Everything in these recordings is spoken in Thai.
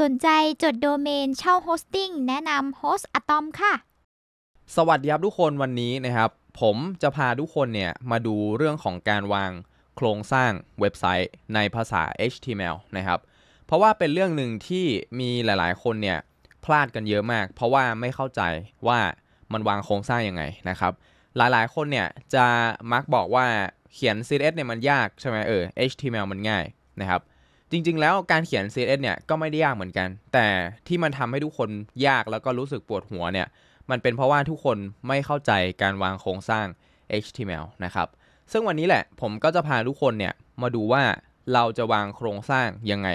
สนใจจดโดเมนเช่าโฮสติ้งแนะนำโฮสอะตอมค่ะ สวัสดีครับทุกคนวันนี้นะครับ ผมจะพาทุกคนเนี่ยมาดูเรื่องของการวางโครงสร้างเว็บไซต์ในภาษา HTML นะครับ เพราะว่าเป็นเรื่องหนึ่งที่มีหลายๆ คนเนี่ยพลาดกันเยอะมาก เพราะว่าไม่เข้าใจว่ามันวางโครงสร้างยังไงนะครับ หลายๆ คนเนี่ยจะมักบอกว่าเขียน CSS เนี่ยมันยากใช่ไหมเออ HTML มันง่ายนะครับจริงๆ แล้วการเขียน CSS เนี่ยก็ไม่ได้ยากเหมือนกัน แต่ที่มันทำให้ทุกคนยากแล้วก็รู้สึกปวดหัวเนี่ย มันเป็นเพราะว่าทุกคนไม่เข้าใจการวางโครงสร้าง HTML นะครับ ซึ่งวันนี้แหละผมก็จะพาทุกคนเนี่ยมาดูว่าเราจะวางโครงสร้างยังไง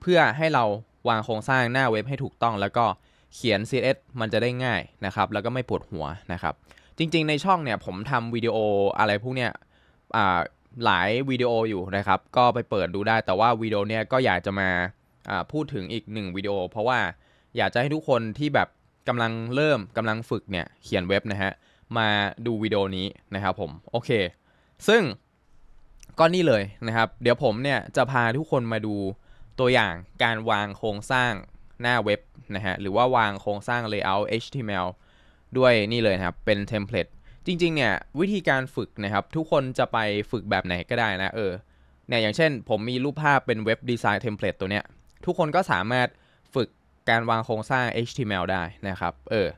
เพื่อให้เราวางโครงสร้างหน้าเว็บให้ถูกต้อง แล้วก็เขียน CSS มันจะได้ง่ายนะครับแล้วก็ไม่ปวดหัวนะครับจริงๆ ในช่องเนี่ยผมทำวิดีโออะไรพวกเนี้ยหลายวิดีโออยู่นะครับ ก็ไปเปิดดูได้ แต่ว่าวิดีโอเนี้ยก็อยากจะมาพูดถึงอีกหนึ่งวิดีโอ เพราะว่าอยากจะให้ทุกคนที่แบบกำลังเริ่มกำลังฝึกเนี่ยเขียนเว็บนะฮะ มาดูวิดีโอนี้นะครับผม โอเค ซึ่งก็นี่เลยนะครับ เดี๋ยวผมเนี่ยจะพาทุกคนมาดูตัวอย่างการวางโครงสร้างหน้าเว็บนะฮะ หรือว่าวางโครงสร้าง layout HTML ด้วยนี่เลยนะครับ เป็นเทมเพลตจริงๆ เนี่ยวิธีการฝึกนะครับทุกคนจะไปฝึกแบบไหนก็ได้นะ เออเนี่ยอย่างเช่นผมมีรูปภาพเป็นเว็บดีไซน์เทมเพลตตัวเนี้ยทุกคนก็สามารถฝึกการวางโครงสร้าง HTML ได้นะครับเออ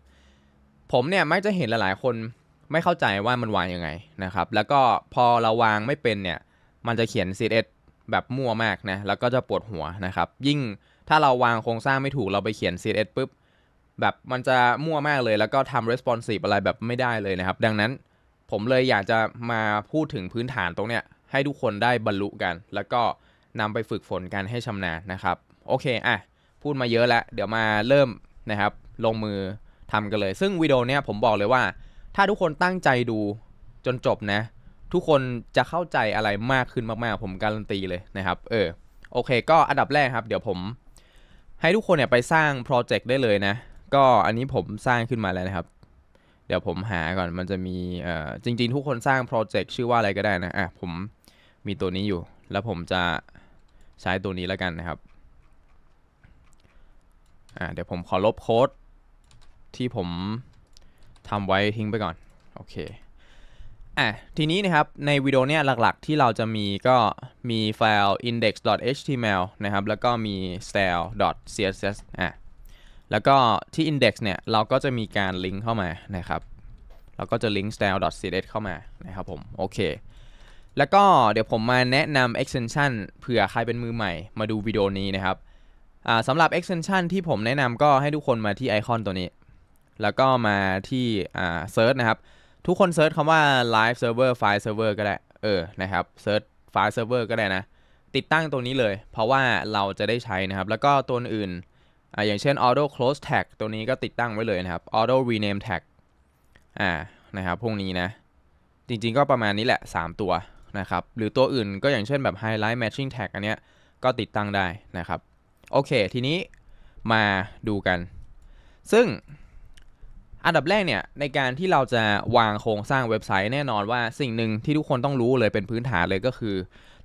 ผมเนี่ยมักจะเห็นหลายๆคนไม่เข้าใจว่ามันวางยังไงนะครับแล้วก็พอเราวางไม่เป็นเนี่ยมันจะเขียน CSS แบบมั่วมากนะแล้วก็จะปวดหัวนะครับ ยิ่งถ้าเราวางโครงสร้างไม่ถูกเราไปเขียน CSS ปุ๊บแบบมันจะมั่วมากเลยแล้วก็ทำ responsive อะไรแบบไม่ได้เลยนะครับ ดังนั้นผมเลยอยากจะมาพูดถึงพื้นฐานตรงเนี้ย ให้ทุกคนได้บรรลุกัน แล้วก็นำไปฝึกฝนกันให้ชำนาญนะครับ โอเคอ่ะพูดมาเยอะแล้ว เดี๋ยวมาเริ่มนะครับ ลงมือทำกันเลย ซึ่งวิดีโอเนี้ยผมบอกเลยว่า ถ้าทุกคนตั้งใจดูจนจบนะ ทุกคนจะเข้าใจอะไรมากขึ้นมากๆ ผมการันตีเลยนะครับ เออโอเค ก็อันดับแรกครับเดี๋ยวผม ให้ทุกคนเนี่ยไปสร้างโปรเจกต์ได้เลยนะก็อันนี้ผมสร้างขึ้นมาแล้วนะครับเดี๋ยวผมหาก่อนมันจะมีเอ่อจริงๆทุกคนสร้างโปรเจกต์ชื่อว่าอะไรก็ได้นะอ่ะผมมีตัวนี้อยู่แล้วผมจะใช้ตัวนี้แล้วกันนะครับ อ่าเดี๋ยวผมขอลบโค้ดที่ผมทำไว้ทิ้งไปก่อน โอเค อ่ะทีนี้นะครับในวิดีโอเนี้ยหลักๆที่เราจะมีก็มีไฟล์ index.html นะครับแล้วก็มี style.css อ่ะแล้วก็ที่ Index เนี่ยเราก็จะมีการลิงก์เข้ามานะครับเราก็จะลิงก์ style.css เข้ามานะครับผมโอเคแล้วก็เดี๋ยวผมมาแนะนำ extension เผื่อใครเป็นมือใหม่ มาดูวิดีโอนี้นะครับสำหรับ extension ที่ผมแนะนำก็ให้ทุกคนมาที่ไอคอนตัวนี้ แล้วก็มาที่ search นะครับทุกคน search คำว่า live server file server ก็ได้เออนะครับ search file server ก็ได้นะ ติดตั้งตัวนี้เลย เพราะว่าเราจะได้ใช้นะครับ แล้วก็ตัวอื่นอ่าอย่างเช่น auto close tag ตัวนี้ก็ติดตั้งไว้เลยนะครับ auto rename tag อ่านะครับพวกนี้นะ จริง ๆ ก็ประมาณนี้แหละ 3 ตัวนะครับ หรือตัวอื่นก็อย่างเช่นแบบ highlight matching tag อันเนี้ยก็ติดตั้งได้นะครับ โอเค ทีนี้มาดูกัน ซึ่ง อันดับแรกเนี่ย ในการที่เราจะวางโครงสร้างเว็บไซต์แน่นอนว่าสิ่งหนึ่งที่ทุกคนต้องรู้เลยเป็นพื้นฐานเลยก็คือ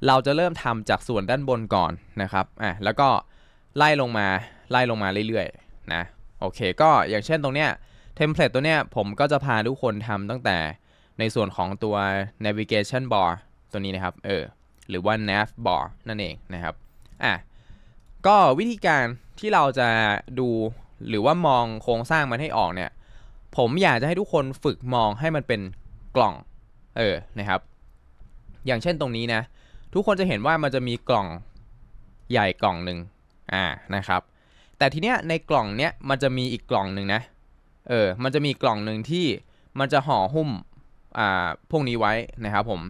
เราจะเริ่มทำาจากส่วนด้านบนก่อนนะครับอ่ะแล้วก็ไล่ลงมาไล่ลงมาเรื่อย ๆ นะ โอเค ก็อย่างเช่นตรงเนี้ย เทมเพลตตัวเนี้ย ผมก็จะพาทุกคนทำตั้งแต่ในส่วนของตัว navigation bar ตัวนี้นะครับเออหรือว่า nav bar นั่นเองนะครับอ่ะก็วิธีการที่เราจะดูหรือว่ามองโครงสร้างมันให้ออกเนี่ย ผมอยากจะให้ทุกคนฝึกมองให้มันเป็นกล่องเออนะครับ อย่างเช่นตรงนี้นะ ทุกคนจะเห็นว่ามันจะมีกล่องใหญ่กล่องหนึ่งอ่านะครับแต่ทีเนี้ยในกล่องเนี้ยมันจะมีอีกกล่องหนึ่งนะเออมันจะมีกล่องหนึ่งที่มันจะห่อหุ้มอ่าพวกนี้ไว้นะครับ ผม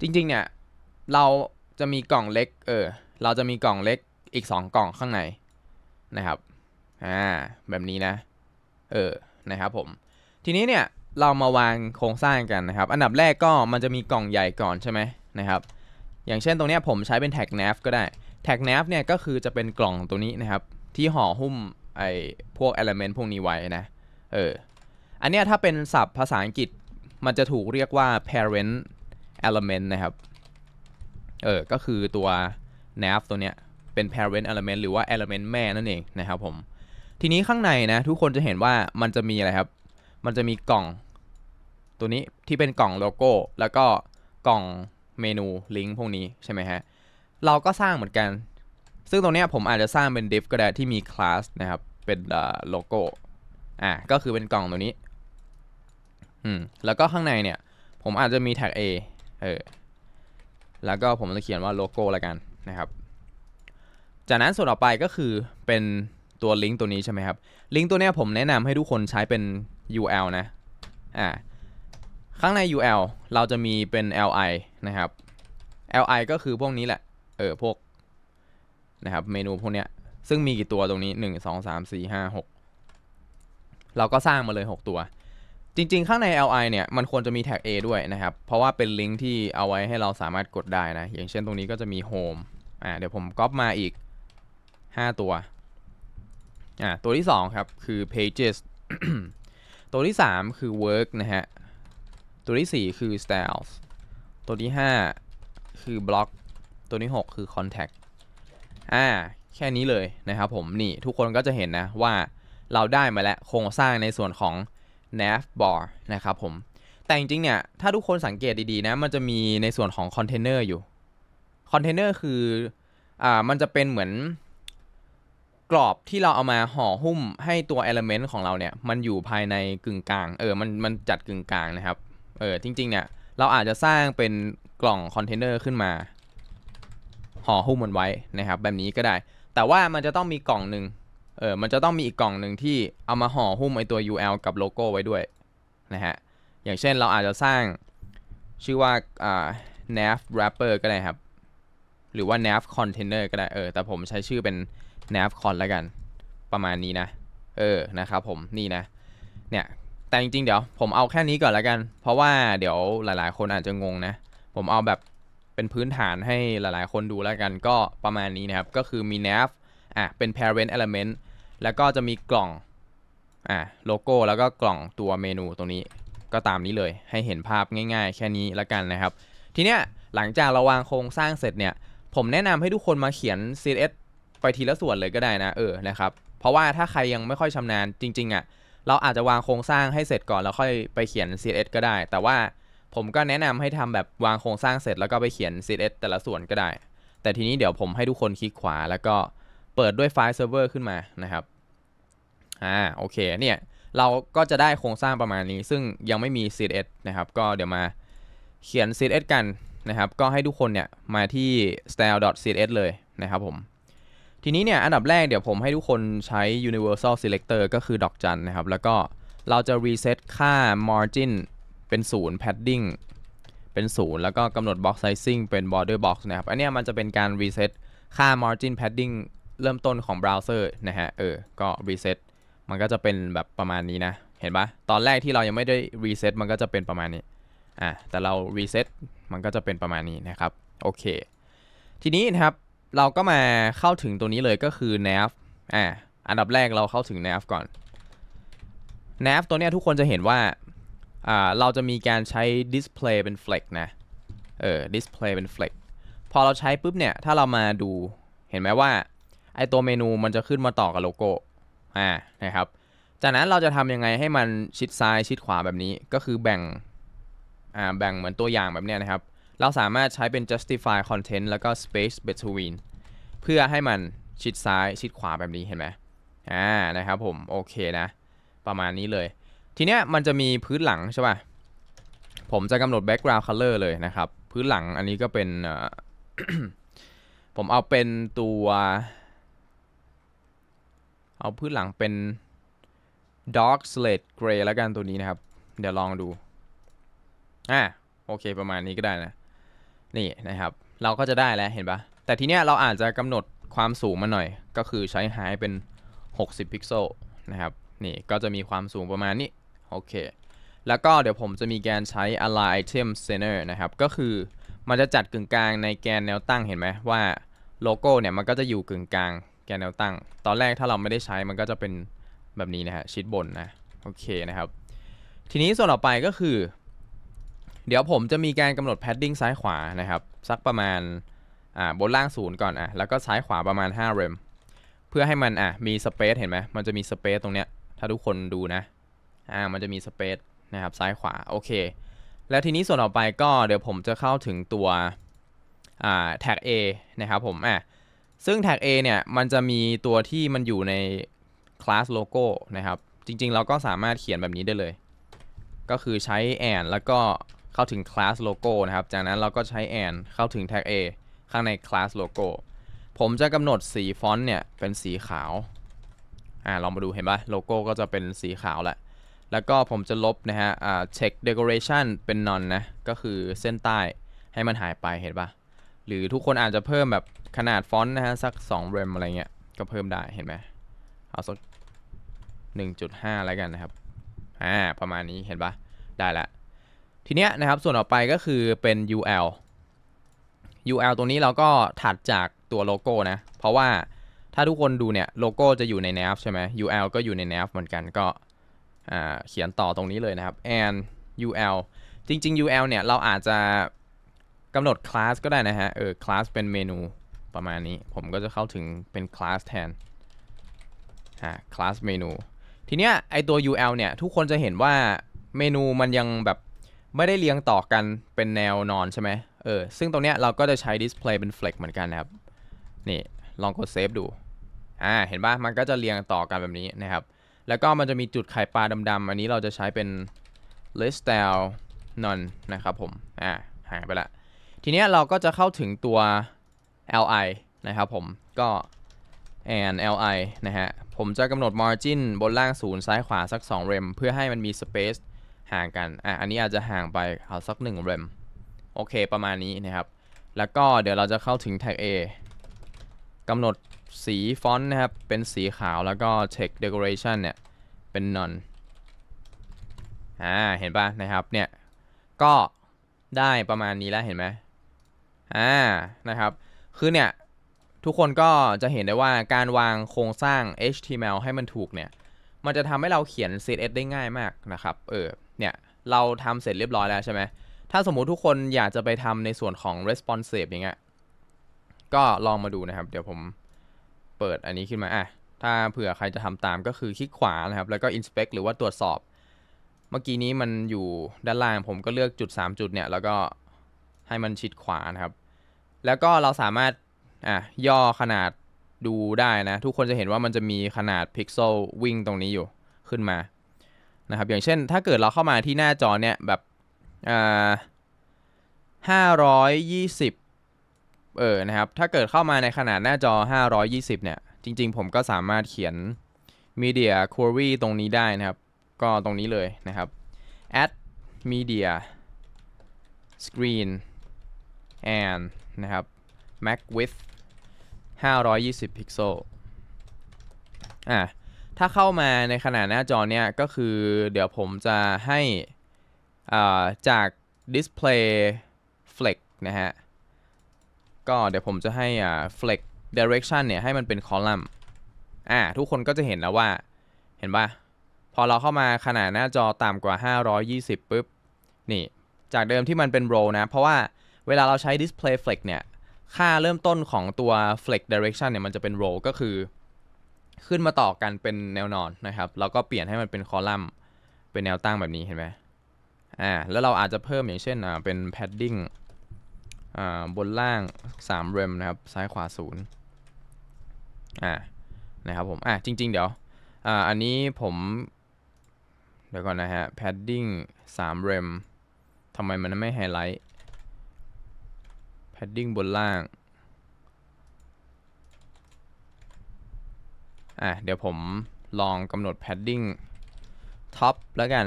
จริง ๆ เนี่ยเราจะมีกล่องเล็กเออเราจะมีกล่องเล็กอีก 2 กล่องข้างในนะครับอ่าแบบนี้นะเออนะครับผมทีนี้เนี่ยเรามาวางโครงสร้างกันนะครับ อันดับแรกก็มันจะมีกล่องใหญ่ก่อนใช่ไหมนะครับ อย่างเช่นตรงเนี้ยผมใช้เป็นแท็กเนฟก็ได้แท็กเนฟเนี่ยก็คือจะเป็นกล่องตัวนี้นะครับที่ห่อหุ้มไอ้พวกเอลเมนต์พวก นี้ไว้นะ เออ อันเนี้ยถ้าเป็นศัพท์ภาษาอังกฤษ มันจะถูกเรียกว่า parent element นะครับ เออ ก็คือตัว nav ตัวเนี้ยเป็น parent element หรือ ว่า element แม่ นั่นเอง นะครับผม ทีนี้ข้างใน นะ ทุกคนจะเห็นว่ามันจะมีอะไรครับ มันจะมีกล่อง ตัวนี้ที่เป็นกล่องโลโก้ แล้วก็กล่องเมนูลิงก์พวกนี้ใช่ไหมฮะ เราก็สร้างเหมือนกันซึ่งตรงนี้ผมอาจจะสร้างเป็น div ก็ได้ที่มี class นะครับเป็นโลโก้อ่ะก็คือเป็นกล่องตัวนี้อืมแล้วก็ข้างในเนี่ยผมอาจจะมีแท็ก A เออแล้วก็ผมจะเขียนว่าโลโก้ละกันนะครับ จากนั้นส่วนต่อไปก็คือเป็นตัวลิงก์ตัวนี้ใช่ไหมครับลิงก์ตัวนี้ผมแนะนำให้ทุกคนใช้เป็น URL นะอ่าข้างใน URL เราจะมีเป็น li นะครับ li ก็คือพวกนี้แหละเออพวกนะครับเมนูพวกเนี้ยซึ่งมีกี่ตัวตรงนี้ 1 2 3 4 5 6 เราก็สร้างมาเลย 6 ตัวจริงๆข้างใน li เนี่ยมันควรจะมีแท็ก a ด้วยนะครับ เพราะว่าเป็นลิงก์ที่เอาไว้ให้เราสามารถกดได้นะ อย่างเช่นตรงนี้ก็จะมี home อ่าเดี๋ยวผมก๊อปมาอีก 5 ตัวอ่าตัวที่ 2 ครับคือ pages ตัวที่ 3 คือ work นะฮะตัวที่ 4 คือ styles ตัวที่ 5 คือ block ตัวที่6คือ contact อ่าแค่นี้เลยนะครับผมนี่ทุกคนก็จะเห็นนะว่าเราได้มาแล้วโครงสร้างในส่วนของ nav bar นะครับผมแต่จริงๆเนี่ยถ้าทุกคนสังเกตดีๆนะ มันจะมีในส่วนของคอนเทนเนอร์อยู่คอนเทนเนอร์คืออ่ามันจะเป็นเหมือนกรอบที่เราเอามาห่อหุ้มให้ตัว element ของเราเนี่ย มันอยู่ภายในกึ่งกลางเออมันมันจัดกึ่งกลางนะครับ เออจริงๆเนี่ยเราอาจจะสร้างเป็นกล่องคอนเทนเนอร์ขึ้นมาห่อหุ้มมันไว้นะครับแบบนี้ก็ได้ แต่ว่ามันจะต้องมีกล่องหนึ่งเออมันจะต้องมีอีกกล่องหนึ่งที่เอามาห่อหุ้มไอตัว UL กับโลโก้ไว้ด้วยนะฮะ อย่างเช่นเราอาจจะสร้างชื่อว่าอ่า nav wrapper ก็ได้ครับหรือว่า nav container ก็ได้เออแต่ผมใช้ชื่อเป็น nav con แล้วกัน ประมาณนี้นะเออนะครับผมนี่นะเนี่ยแต่จริงๆเดี๋ยวผมเอาแค่นี้ก่อนแล้วกัน เพราะว่าเดี๋ยวหลายๆ คนอาจจะงงนะผมเอาแบบเป็นพื้นฐานให้หลายๆ คนดูแล้วกันก็ประมาณนี้นะครับก็คือมี nav อ่ะเป็น parent element แล้วก็จะมีกล่องอ่ะโลโก้แล้วก็กล่องตัวเมนูตรงนี้ก็ตามนี้เลยให้เห็นภาพง่ายๆ แค่นี้ละกันนะครับ ทีเนี้ยหลังจากเราวางโครงสร้างเสร็จเนี่ย ผมแนะนำให้ทุกคนมาเขียน CSS ไปทีละส่วนเลยก็ได้นะเออนะครับเพราะว่าถ้าใครยังไม่ค่อยชำนาญจริงๆอะ่ะเราอาจจะวางโครงสร้างให้เสร็จก่อน แล้วค่อยไปเขียน CSS ก็ได้ แต่ว่าผมก็แนะนำให้ทำแบบวางโครงสร้างเสร็จ แล้วก็ไปเขียน CSS แต่ละส่วนก็ได้ แต่ทีนี้เดี๋ยวผมให้ทุกคนคลิกขวา แล้วก็เปิดด้วยไฟล์เซิร์ฟเวอร์ขึ้นมานะครับ อ่าโอเคเนี่ยเราก็จะได้โครงสร้างประมาณนี้ ซึ่งยังไม่มี CSS นะครับ ก็เดี๋ยวมาเขียน CSS กันนะครับ ก็ให้ทุกคนเนี่ยมาที่ style.css เลยนะครับผมทีนี้เนี่ยอันดับแรกเดี๋ยวผมให้ทุกคนใช้ universal selector ก็คือดอกจันนะครับแล้วก็เราจะ reset ค่า margin เป็นศูนย์ padding เป็นศูนย์แล้วก็กำหนด box sizing เป็น border box นะครับ อันนี้มันจะเป็นการ reset ค่า margin padding เริ่มต้นของเบราว์เซอร์นะฮะ เออ ก็ reset มันก็จะเป็นแบบประมาณนี้นะ เห็นปะตอนแรกที่เรายังไม่ได้ reset มันก็จะเป็นประมาณนี้ อ่ะ แต่เรา reset มันก็จะเป็นประมาณนี้นะครับ โอเค ทีนี้นะครับ เราก็มาเข้าถึงตัวนี้เลยก็คือ nav อ่า อันดับแรกเราเข้าถึง nav ก่อน nav ตัวเนี้ยทุกคนจะเห็นว่า่า เราจะมีการใช้ display เป็น flex นะ เออ display เป็น flex พอเราใช้ปุ๊บเนี่ย ถ้าเรามาดู เห็นไหมว่า ไอตัวเมนูมันจะขึ้นมาต่อกับโลโก้ อ่า นะครับ จากนั้นเราจะทำยังไงให้มันชิดซ้ายชิดขวาแบบนี้ ก็คือแบ่ง อ่า แบ่งเหมือนตัวอย่างแบบนี้นะครับ เราสามารถใช้เป็น justify content แล้วก็ space between เพื่อให้มันชิดซ้ายชิดขวาแบบนี้ เห็นไหมอ่านะครับผม โอเคนะ ประมาณนี้เลยทีเนี้ยมันจะมีพื้นหลังใช่ป่ะ ผมจะกำหนด background color เลยนะครับ พื้นหลังอันนี้ก็เป็น ผมเอาเป็นตัว เอาพื้นหลังเป็น dark slate gray แล้วกันตัวนี้นะครับ เดี๋ยวลองดูอ่ะโอเคประมาณนี้ก็ได้นะ นี่นะครับ เราก็จะได้แล้ว เห็นปะแต่ทีเนี้ยเราอาจจะกำหนดความสูงมาหน่อย ก็คือใช้หายเป็น60พิกเซลนะครับ นี่ก็จะมีความสูงประมาณนี้โอเค แล้วก็เดี๋ยวผมจะมีแกนใช้ align item center นะครับ ก็คือมันจะจัดกึ่งกลางในแกนแนวตั้งเห็นไหมว่าโลโก้เนี่ยมันก็จะอยู่กึ่งกลางแกนแนวตั้ง ตอนแรกถ้าเราไม่ได้ใช้มันก็จะเป็นแบบนี้นะฮะชิดบนนะ โอเคนะครับ ทีนี้ส่วนต่อไปก็คือ เดี๋ยวผมจะมีการกำหนด padding ซ้ายขวานะครับ สักประมาณอ่าบนล่างศูนย์ก่อนอ่ะ แล้วก็ซ้ายขวาประมาณ5เรมเพื่อให้มันอ่ะมีสเปซเห็นไหมมันจะมีสเปซตรงเนี้ยถ้าทุกคนดูนะอ่ามันจะมีสเปซนะครับ ซ้ายขวา โอเค แล้ว ทีนี้ส่วนต่อไปก็เดี๋ยว ผมจะเข้าถึงตัวอ่าแท็ก A นะครับ ผม อ่ะ ซึ่งแท็ก A เนี่ย มันจะมีตัวที่มันอยู่ในคลาสโลโก้นะครับ จริง ๆ เราก็สามารถเขียนแบบนี้ได้เลย ก็คือใช้แอนแล้วก็เข้าถึงคลาสโลโก้นะครับจากนั้นเราก็ใช้แอนเข้าถึงแท็ก A ข้างในคลาสโลโก้ผมจะกำหนดสีฟอนต์เนี่ยเป็นสีขาวอ่าลองมาดูเห็นปะโลโก้ก็จะเป็นสีขาวแหละแล้วก็ผมจะลบนะฮะ อ่าเช็คเด c o เรชันเป็นนอนนะ ก็คือเส้นใต้ให้มันหายไปเห็นปะหรือทุกคนอาจจะเพิ่มแบบขนาดฟอนต์นะฮะ สัก2เรมอะไรเงี้ยก็เพิ่มได้เห็นไหมเอาสัก1.5 แล้วกันนะครับ อ่า ประมาณนี้เห็นปะได้ละทีเนี้ยนะครับ ส่วนต่อไปก็คือเป็น UL UL ตรงนี้เราก็ถัดจากตัวโลโก้นะเพราะว่าถ้าทุกคนดูเนี่ยโลโก้จะอยู่ใน nav ใช่ไหม UL ก็อยู่ใน nav เหมือนกันก็เขียนต่อตรงนี้เลยนะครับ and ul จริง ๆ ul เนี่ยเราอาจจะกำหนดคลาสก็ได้นะฮะ เออ คลาสเป็นเมนูประมาณนี้ผมก็จะเข้าถึงเป็นคลาสแทนฮะคลาสเมนู ทีเนี้ยไอตัว ul เนี่ยทุกคนจะเห็นว่าเมนูมันยังแบบไม่ได้เรียงต่อกันเป็นแนวนอนใช่ไหมเออ ซึ่งตรงเนี้ยเราก็จะใช้ display เป็น flex เหมือนกันนะครับ นี่ลองกด save ดูอ่าเห็นปะมันก็จะเรียงต่อกันแบบนี้นะครับแล้วก็มันจะมีจุดไข่ปลาดำๆ อันนี้เราจะใช้เป็น l i s t s t y l e n o n นะครับผม อ่า หายไปละ ทีนี้เราก็จะเข้าถึงตัว li นะครับผม ก็ and li นะฮะ ผมจะกำหนด margin บนล่างศูนย์ซ้ายขวาสัก 2 เรมเพื่อให้มันมี space ห่างกัน อ่ะอันนี้อาจจะห่างไปเอาสัก1เรมโอเคประมาณนี้นะครับ แล้วก็เดี๋ยวเราจะเข้าถึง tag A กำหนดสีฟอนต์นะครับเป็นสีขาวแล้วก็ text decoration เนี่ย เป็น none อ่าเห็นป่ะ นะครับเนี่ยก็ได้ประมาณนี้แล้วเห็นไหมอ่านะครับคือเนี่ยทุกคนก็จะเห็นได้ว่าการวางโครงสร้าง HTML ให้มันถูกเนี่ย มันจะทำให้เราเขียน CSS ได้ง่ายมากนะครับเออเนี่ยเราทำเสร็จเรียบร้อยแล้วใช่ไหมถ้าสมมุติทุกคนอยากจะไปทำในส่วนของ responsive อย่างเงี้ยก็ลองมาดูนะครับ เดี๋ยวผมเปิดอันนี้ขึ้นมาอ่ะถ้าเผื่อใครจะทำตามก็คือคลิกขวานะครับ แล้วก็ inspect หรือว่าตรวจสอบ เมื่อกี้นี้มันอยู่ด้านล่าง ผมก็เลือกจุด3จุดเนี่ย แล้วก็ให้มันชิดขวานะครับ แล้วก็เราสามารถอ่ะย่อขนาดดูได้นะ ทุกคนจะเห็นว่ามันจะมีขนาดพิกเซลวิ่งตรงนี้อยู่ขึ้นมา นะครับ อย่างเช่นถ้าเกิดเราเข้ามาที่หน้าจอเนี่ยแบบอ่าห้าร้อยยี่สิบเออนะครับ ถ้าเกิดเข้ามาในขนาดหน้าจอ 520 เนี่ย จริงๆ ผมก็สามารถเขียน media query ตรงนี้ได้นะครับ ก็ตรงนี้เลยนะครับ add media screen and นะครับ mac width 520พิกเซลอ่ะ ถ้าเข้ามาในขนาดหน้าจอเนี่ย ก็คือเดี๋ยวผมจะให้อ่าจาก display flex นะฮะก็เดี๋ยวผมจะให้อ่า flex direction เนี่ยให้มันเป็น column อ่าทุกคนก็จะเห็นแล้วว่าเห็นปะพอเราเข้ามาขนาดหน้าจอต่ำกว่า 520 ปุ๊บนี่จากเดิมที่มันเป็น row นะ เพราะว่าเวลาเราใช้ display flex เนี่ยค่าเริ่มต้นของตัว flex direction เนี่ยมันจะเป็น row ก็คือ ขึ้นมาต่อกันเป็นแนวนอนนะครับแล้วก็เปลี่ยนให้มันเป็น column เป็นแนวตั้งแบบนี้เห็นไหมอ่าแล้วเราอาจจะเพิ่มอย่างเช่นอ่าเป็น padding บนล่าง3เรมนะครับ ซ้ายขวา0อ่านะครับผม อ่ะ จริง ๆ เดี๋ยวอ่าอันนี้ผม เดี๋ยวก่อนนะฮะ padding 3เรมทำไมมันไม่ไฮไลท์ padding บนล่าง อ่ะ เดี๋ยวผม ลองกำหนด padding top แล้วกัน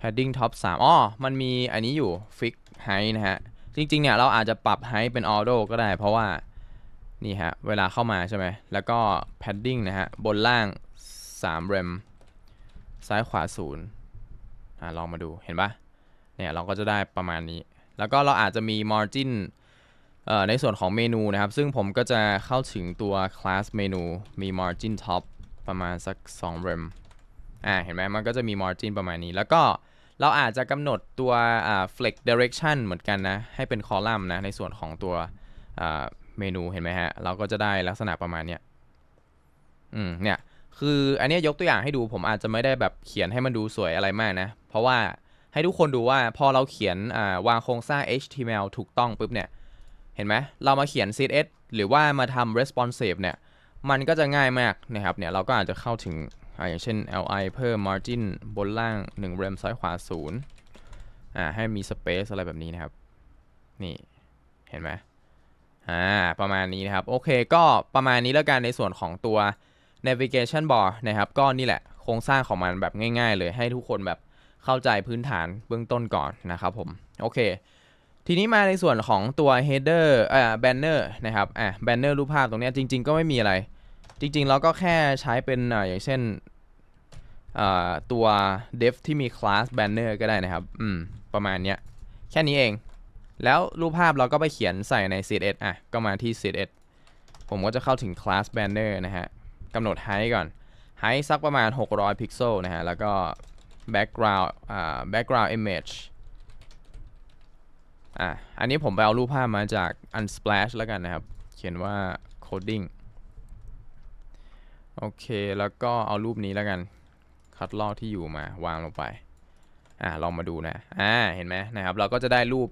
padding top 3อ๋อมันมีอันนี้อยู่ fix ไฮนะฮะ จริง ๆ เนี่ย เราอาจจะปรับไฮเป็นออโดก็ได้ เพราะว่า นี่ ฮะ เวลาเข้ามา ใช่ไหมแล้วก็ p a ดดิ้งนะฮะ บนล่าง3เรมซ้ายขวา0อ่าลอง มาดูเห็นปะเนี่ย เราก็จะได้ประมาณนี้ แล้วก็ เราอาจจะมี margin เอ่อ ในส่วนของเมนู นะ ครับ ซึ่งผมก็จะเข้าถึงตัว class เมนูมี margin top ประมาณสัก2เรมอ่าเห็นไหมมันก็จะมี margin ประมาณนี้แล้วก็เราอาจจะกำหนดตัว flex direction เหมือนกันนะ ให้เป็นคอลัมน์นะ ในส่วนของตัวเมนูเห็นไหมฮะ เราก็จะได้ลักษณะประมาณเนี้ยอืม เนี่ย คืออันนี้ยกตัวอย่างให้ดู ผมอาจจะไม่ได้แบบเขียนให้มันดูสวยอะไรมากนะ เพราะว่าให้ทุกคนดูว่าพอเราเขียนวางโครงสร้าง HTML ถูกต้องปุ๊บเนี่ย เห็นไหม เรามาเขียน CSS หรือว่ามาทำ responsive เนี่ย มันก็จะง่ายมากนะครับ เนี่ยเราก็อาจจะเข้าถึงอย่างเช่น li เพิ่ม margin บนล่าง1 rem ซ้ายขวา0อ่าให้มี space อะไร แบบนี้นะครับ นี่ เห็นไหมอ่าประมาณนี้นะครับ โอเค ก็ประมาณนี้แล้วกันในส่วนของตัว navigation bar นะครับ ก็นี่แหละโครงสร้างของมันแบบง่าย ๆ เลย ให้ทุกคนแบบเข้าใจพื้นฐานเบื้องต้นก่อนนะครับผม โอเค ทีนี้มาในส่วนของตัว header อ่อ banner นะครับอ่ะ banner รูปภาพตรงนี้จริง ๆ ก็ไม่มีอะไร จริงๆเราก็แค่ใช้เป็นอย่างเช่นตัว d e v ที่มี class banner ก็ได้นะครับ อืม ประมาณเนี้ยแค่นี้เอง แล้วรูปภาพเราก็ไปเขียนใส่ใน CSS อ่ะ ก็มาที่ CSS ผมก็จะเข้าถึง class banner นะฮะกำหนด height ก่อน height สักประมาณ 600 พิกเซลนะฮะแล้วก็ background อ่า background image อ่ะ อันนี้ผมไปเอารูปภาพมาจาก unsplash แล้วกันนะครับ เขียนว่า coding โอเคแล้วก็เอารูปนี้แล้วกันัดลอกที่อยู่มาวางลงไป อ่าลองมาดูนะ อ่า เห็นไหมนะครับ เราก็จะได้รูป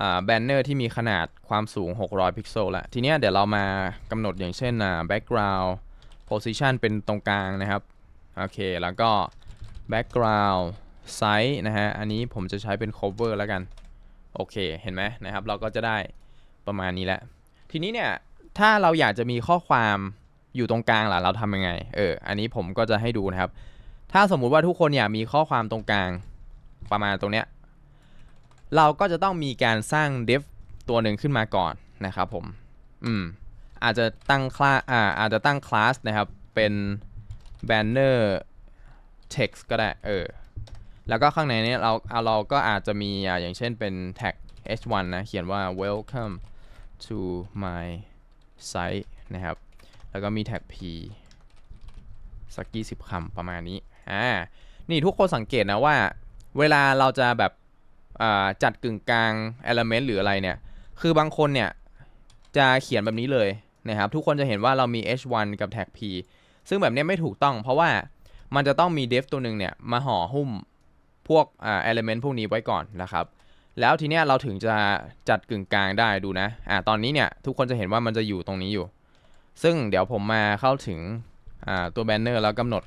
อ่า แบนเนอร์ที่มีขนาดความสูง600พิกเซลละทีนี้เดี๋ยวเรามากำหนดอย่างเช่น อ่ background position เป็นตรงกลางนะครับ โอเค แล้วก็ background size นะฮะ อันนี้ผมจะใช้เป็น cover แล้วกัน โอเค เห็นไหมนะครับ เราก็จะได้ประมาณนี้แหละ ทีนี้เนี่ย ถ้าเราอยากจะมีข้อความอยู่ตรงกลางล่ะ เราทำยังไง เออ อันนี้ผมก็จะให้ดูนะครับถ้าสมมุติว่าทุกคนเนี่ยมีข้อความตรงกลางประมาณตรงเนี้ย เราก็จะต้องมีการสร้าง def ตัวหนึ่งขึ้นมาก่อนนะครับผม อืม อาจจะตั้งคลาอ่าอาจจะตั้งคลาสนะครับ เป็น banner text ก็ได้เออ แล้วก็ข้างในนี้เรา เราก็อาจจะมีอย่างเช่นเป็น tag h1 นะ เขียนว่า welcome to my site นะครับ แล้วก็มีแท็ก p สักกี่สิบคำประมาณนี้่านี่ทุกคนสังเกตนะว่าเวลาเราจะแบบจัดกึ่งกลาง element หรืออะไรเนี่ยคือบางคนเนี่ยจะเขียนแบบนี้เลยนะครับทุกคนจะเห็นว่าเรามี h1 กับแท็ก p ซึ่งแบบนี้ไม่ถูกต้อง เพราะว่ามันจะต้องมี def ตัวหนึ่งเนี่ยมาห่อหุ้มพวกอลเ element พวกนี้ไว้ก่อนนะครับแล้วทีเนี้ยเราถึงจะจัดกึ่งกลางได้ดูนะอ่าตอนนี้เนี่ยทุกคนจะเห็นว่ามันจะอยู่ตรงนี้อยู่ ซึ่งเดี๋ยวผมมาเข้าถึงอ่าตัวแบนเนอร์แล้วกำหนด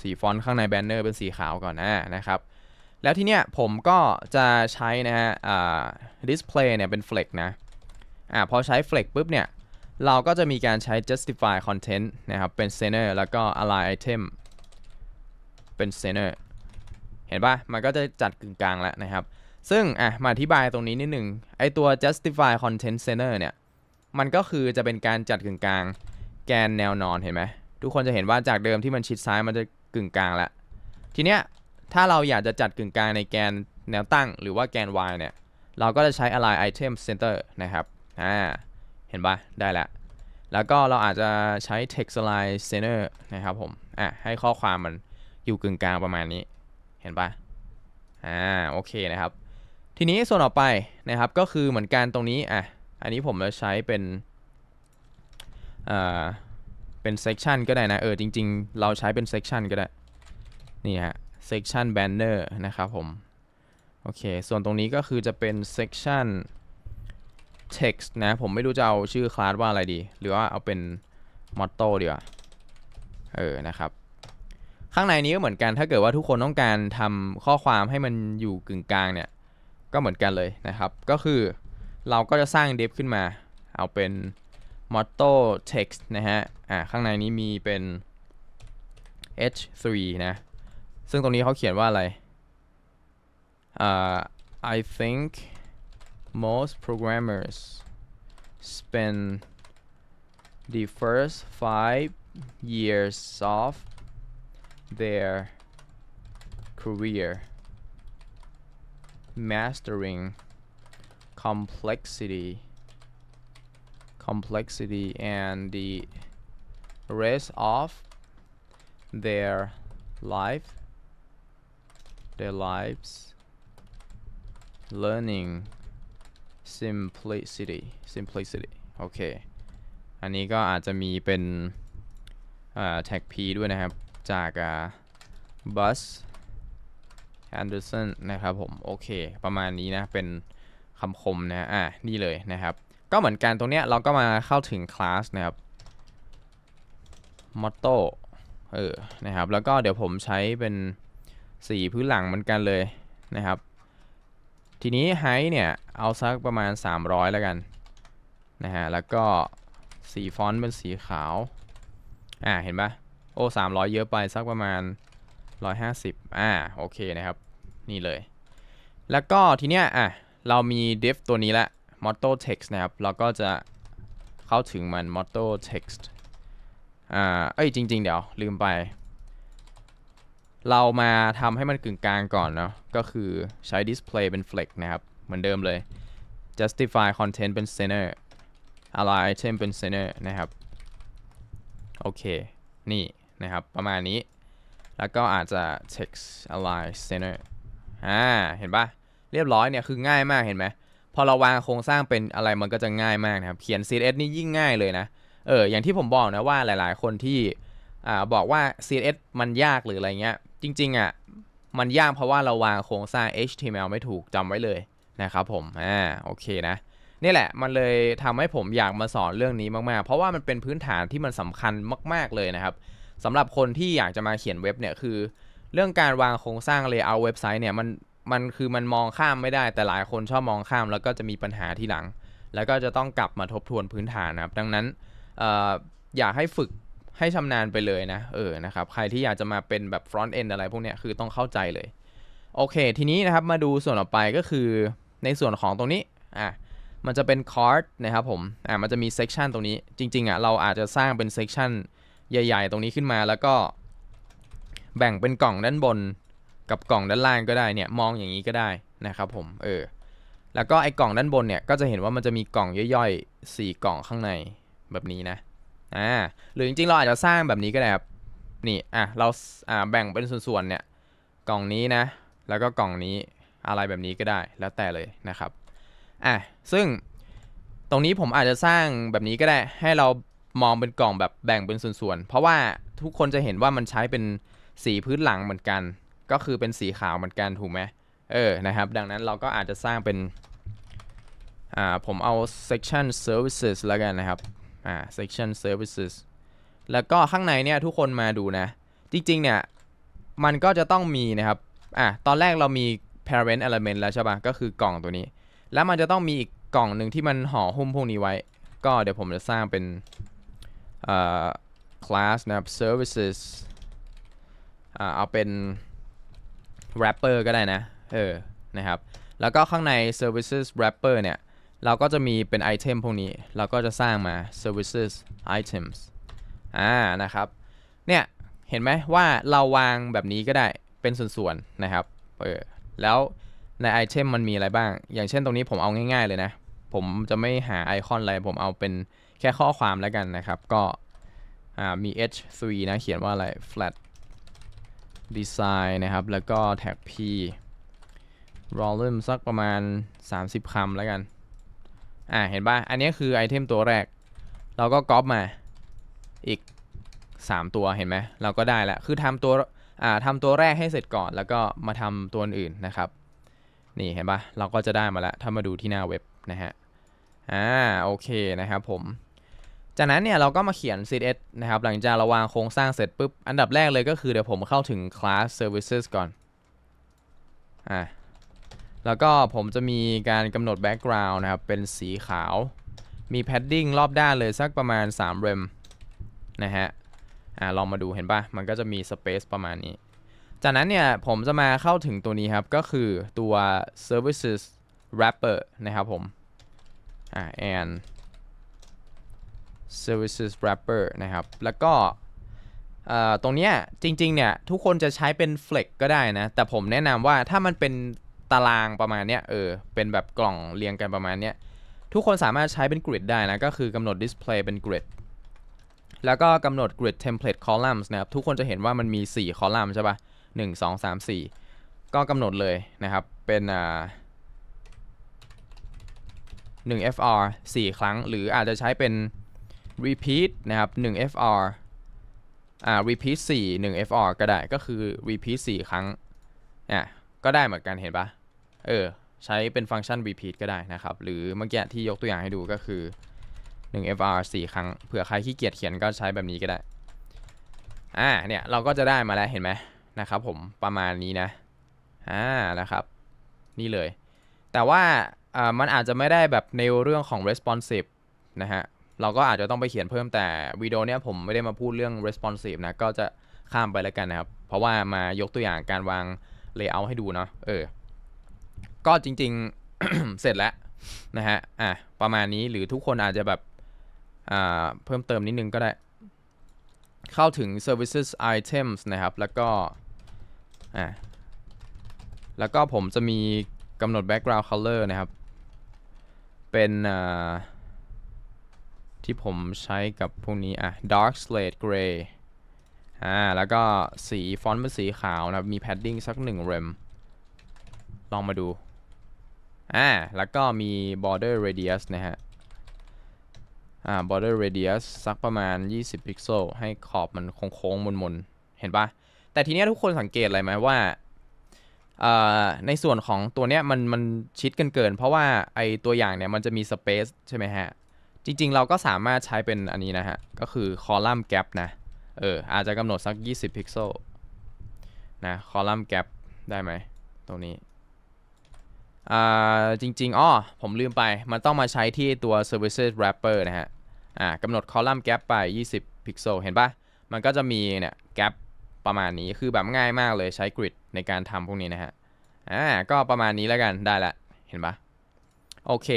สีฟอนต์ข้างในแบนเนอร์เป็นสีขาวก่อนนะนะครับ แล้วที่เนี้ยผมก็จะใช้นะฮะอ่ดิสเพลย์เนี่ย เป็นเฟล็กนะ อ่าพอใช้เฟล็กปุ๊บเนี่ย เราก็จะมีการใช้ justify content นะครับ เป็น center แล้วก็ align item เป็น center เห็นปะมันก็จะจัดกึ่งกลางแล้วนะครับ ซึ่ง อ่ะมาอธิบายตรงนี้นิดหนึ่งไอตัว justify content center เนี่ย มันก็คือจะเป็นการจัดกึ่งกลางแกนแนวนอนเห็นไหมทุกคนจะเห็นว่าจากเดิมที่มันชิดซ้ายมันจะกึ่งกลางละทีเนี้ย ถ้าเราอยากจะจัดกึ่งกลางในแกนแนวตั้ง หรือว่าแกน y เนี่ยเราก็จะใช้ align item center นะครับอ่าเห็นปะได้แล้วแล้วก็เราอาจจะใช้ text align center นะครับผมอ่ะให้ข้อความมันอยู่กึ่งกลางประมาณนี้เห็นปะอ่าโอเคนะครับ ทีนี้ส่วนต่อไปนะครับก็คือเหมือนกันตรงนี้อ่ะอันนี้ผมจะใช้เป็นอ่าเป็นเซกชันก็ได้นะเออจริงๆ เราใช้เป็นเซกชันก็ได้ นี่ฮะเซกชันแบนเนอร์นะครับผม โอเคส่วนตรงนี้ก็คือจะเป็นเซกชันเท็กซ์นะผมไม่รู้จะเอา ชื่อคลาสว่าอะไรดี หรือว่าเอาเป็นมอตโต้ดีกว่าเออนะครับ ข้างในนี้ก็เหมือนกันถ้าเกิดว่าทุกคนต้องการทำข้อความให้มันอยู่กึ่งกลางเนี่ยก็เหมือนกันเลยนะครับ ก็คือเราก็จะสร้างเดฟขึ้นมาเอาเป็น m o t o text นะฮะ อ่า ข้างในนี้มีเป็น h3 นะ ซึ่งตรงนี้เขาเขียนว่าอะไร อ่า I think most programmers spend the first five years of their career mastering complexity complexity and the rest of their life their lives learning simplicity simplicity โอเคอันนี้ก็อาจจะมีเป็นแท็ก P ด้วยนะครับจาก bus Anderson นะครับผม โอเค ประมาณนี้นะ เป็นคำคมนะอ่ะ นี่เลยนะครับก็เหมือนกัน ตรงเนี้ยเราก็มาเข้าถึงคลาสนะครับมอตโต้เออ นะครับ แล้วก็เดี๋ยวผมใช้เป็นสีพื้นหลังเหมือนกันเลยนะครับ ทีนี้ไฮเนี่ย เอาสักประมาณ 300 แล้วกันนะฮะ แล้วก็สีฟอนต์เป็นสีขาว อ่า เห็นปะโอ้300 เยอะไปสักประมาณ 150 อ่า โอเคนะครับ นี่เลย แล้วก็ทีเนี้ยอ่ะเรามีเดฟตัวนี้ละ motto text นะครับเราก็จะเข้าถึงมัน motto text อ่า เอ้ย จริง ๆ เดี๋ยวลืมไป เรามาทำให้มันกึ่งกลางก่อนเนาะก็คือใช้ display เป็น flex นะครับ เหมือนเดิมเลย justify content เป็น center align item เป็น center นะครับ โอเค นี่ นะครับประมาณนี้แล้วก็อาจจะ text align center อ่า เห็นปะเรียบร้อยเนี่ย คือง่ายมากเห็นไหมพอเราวางโครงสร้างเป็นอะไรมันก็จะง่ายมากนะครับเขียน CSS นี่ยิ่งง่ายเลยนะเอออย่างที่ผมบอกนะว่าหลาย ๆ คนที่อ่าบอกว่า CSS มันยากหรืออะไรเงี้ยจริง ๆ อ่ะมันยากเพราะว่าเราวางโครงสร้าง HTML ไม่ถูกจำไว้เลยนะครับผมอ่าโอเคนะนี่แหละมันเลยทำให้ผมอยากมาสอนเรื่องนี้มาก ๆ เพราะว่ามันเป็นพื้นฐานที่มันสำคัญมาก ๆเลยนะครับสำหรับคนที่อยากจะมาเขียนเว็บเนี่ยคือเรื่องการวางโครงสร้างเลเยอร์เว็บไซต์เนี่ยมันมันคือมันมองข้ามไม่ได้แต่หลายคนชอบมองข้าม แล้วก็จะมีปัญหาที่หลัง แล้วก็จะต้องกลับมาทบทวนพื้นฐานนะครับ ดังนั้นออยากให้ฝึกให้ชำนาญไปเลยนะเออนะครับใครที่อยากจะมาเป็นแบบ front end อะไร พวกเนี้ยคือต้องเข้าใจเลย โอเคทีนี้นะครับมาดูส่วนต่อไปก็คือในส่วนของตรงนี้อ่ะมันจะเป็นคอร์สนะครับผมอ่ะมันจะมีเซกชันตรงนี้ จริงๆอ่ะเราอาจจะสร้างเป็นเซกชันใหญ่ ๆตรงนี้ขึ้นมาแล้วก็ แบ่งเป็นกล่องด้านบนกับกล่องด้านล่างก็ได้เนี่ยมองอย่างนี้ก็ได้นะครับผมเออแล้วก็ไอ้กล่องด้านบนเนี่ยก็จะเห็นว่ามันจะมีกล่องย่อยๆ4กล่องข้างในแบบนี้นะอ่าหรือจริงๆเราอาจจะสร้างแบบนี้ก็ได้ครับนี่อ่ะเราอ่าแบ่งเป็นส่วนๆเนี่ยกล่องนี้นะแล้วก็กล่องนี้อะไรแบบนี้ก็ได้แล้วแต่เลยนะครับอ่ะซึ่งตรงนี้ผมอาจจะสร้างแบบนี้ก็ได้ให้เรามองเป็นกล่องแบบแบ่งเป็นส่วนๆ เพราะว่าทุกคนจะเห็นว่ามันใช้เป็นสีพื้นหลังเหมือนกันก็คือเป็นสีขาวเหมือนกัน ถูกไหมเออ นะครับ ดังนั้นเราก็อาจจะสร้างเป็น อ่า ผมเอา section services แล้วกันนะครับ อ่า section services แล้วก็ข้างในเนี่ยทุกคนมาดูนะ จริง ๆ เนี่ย มันก็จะต้องมีนะครับ อ่าตอนแรกเรามี parent element แล้ว ใช่ปะก็คือกล่องตัวนี้ แล้วมันจะต้องมีอีกกล่องหนึ่งที่มันห่อหุ้มพวกนี้ไว้ ก็เดี๋ยวผมจะสร้างเป็นอ่า class นะครับ services อ่าเอาเป็น wrapper ก็ได้นะ เออ นะครับ แล้วก็ข้างใน services wrapper เนี่ย เราก็จะมีเป็นไอเทมพวกนี้ เราก็จะสร้างมา services items อ่า นะครับ เนี่ย เห็นไหมว่าเราวางแบบนี้ก็ได้ เป็นส่วนๆ นะครับ เออ แล้วในไอเทมมันมีอะไรบ้าง อย่างเช่นตรงนี้ผมเอาง่ายๆ เลยนะ ผมจะไม่หาไอคอนอะไร ผมเอาเป็นแค่ข้อความแล้วกันนะครับ ก็ อ่า มี h3 นะ เขียนว่าอะไร flat design นะครับ แล้วก็แท็ก p volume สักประมาณ 30คำแล้วกัน อ่า เห็นป่ะ อันนี้คือไอเทมตัวแรก เราก็ก๊อปมา อีก 3 ตัว เห็นไหม เราก็ได้ละคือทำตัว อ่าทำตัวแรกให้เสร็จก่อน แล้วก็มาทำตัวอื่นนะครับ นี่ เห็นป่ะ เราก็จะได้มาแล้วถ้ามาดูที่หน้าเว็บ นะฮะ อ่า โอเคนะครับผมจากนั้นเนี่ยเราก็มาเขียน CSS นะครับ หลังจากเราวางโครงสร้างเสร็จปุ๊บ อันดับแรกเลยก็คือเดี๋ยวผมเข้าถึง class services ก่อน อ่าแล้วก็ผมจะมีการกำหนด background นะครับ เป็นสีขาว มี padding รอบด้านเลยสักประมาณ 3 เรมนะฮะ อ่าลองมาดูเห็นปะมันก็จะมี space ประมาณนี้ จากนั้นเนี่ยผมจะมาเข้าถึงตัวนี้ครับ ก็คือตัว services wrapper นะครับผมอ่า and services wrapper นะครับ แล้วก็ตรงเนี้ยจริง ๆ เนี่ย ทุกคนจะใช้เป็น flex ก็ได้นะ แต่ผมแนะนำว่าถ้ามันเป็นตารางประมาณเนี้ยเออ เป็นแบบกล่องเรียงกันประมาณเนี้ยทุกคนสามารถใช้เป็น grid ได้นะ ก็คือกำหนด display เป็น grid แล้วก็กำหนด grid template columns นะครับ ทุกคนจะเห็นว่ามันมี4 column ใช่ปะ่ะ1 2 3 4 ก็กำหนดเลยนะครับเป็นอ่า1 fr 4 ครั้ง หรืออาจจะใช้เป็น repeat นะครับ1 fr อ่า repeat 4 1 fr ก็ได้ก็คือ repeat 4 ครั้งเนี่ยก็ได้เหมือนกันเห็นปะเออ ใช้เป็นฟังก์ชัน repeat ก็ได้นะครับ หรือเมื่อกี้ที่ยกตัวอย่างให้ดูก็คือ1 fr 4 ครั้ง เผื่อใครขี้เกียจเขียนก็ใช้แบบนี้ก็ได้ อ่า เนี่ย เราก็จะได้มาแล้ว เห็นไหมนะครับ ผมประมาณนี้นะ อ่านะครับ นี่เลย แต่ว่ามันอาจจะไม่ได้แบบในเรื่องของ responsive นะฮะเราก็อาจจะต้องไปเขียนเพิ่มแต่วิดีโอเนี้ยผมไม่ได้มาพูดเรื่อง responsive นะก็จะข้ามไปแล้วกันนะครับ เพราะว่ามายกตัวอย่างการวาง layout ให้ดูเนาะเออ ก็จริง ๆ เสร็จแล้วนะฮะอ่ะประมาณนี้หรือทุกคนอาจจะแบบ อ่าเพิ่มเติมนิดนึงก็ได้ เข้าถึง services items นะครับ แล้วก็ อ่ะแล้วก็ผมจะมีกำหนด background color นะครับ เป็นอ่าที่ผมใช้กับพวกนี้อ่ะ dark slate gray อ่า แล้วก็สีฟอนต์เป็นสีขาวนะ มี padding สักหนึ่งเรมลองมาดู อ่า แล้วก็มี border radius นะฮะ อ่า border radius สักประมาณ 20พิกเซลให้ขอบมันโค้งๆ มนๆ เห็นปะแต่ทีนี้ทุกคนสังเกตอะไรไหมว่าในส่วนของตัวเนี้ยมัน มันชิดกันเกิน เพราะว่า ไอตัวอย่างเนี้ยมันจะมีสเปซใช่ไหมฮะจริงๆ เราก็สามารถใช้เป็น อันนี้ นะ ฮะ ก็คือคอลัมน์แกปนะ เออ อาจจะกำหนด สัก 20 พิกเซล นะคอลัมน์แกปได้ไหมตรงนี้ อ่า จริง ๆอ้อผมลืมไป มัน ต้องมาใช้ที่ตัว services wrapper นะฮะ อ่ากำหนดคอลัมน์แกปไป 20 พิกเซล เห็นปะมัน ก็จะมีเนี่ยแกปประมาณนี้คือแบบง่ายมากเลยใช้กริดในการทำพวกนี้นะฮะอ่าก็ประมาณนี้แล้วกันได้ละเห็นปะโอเค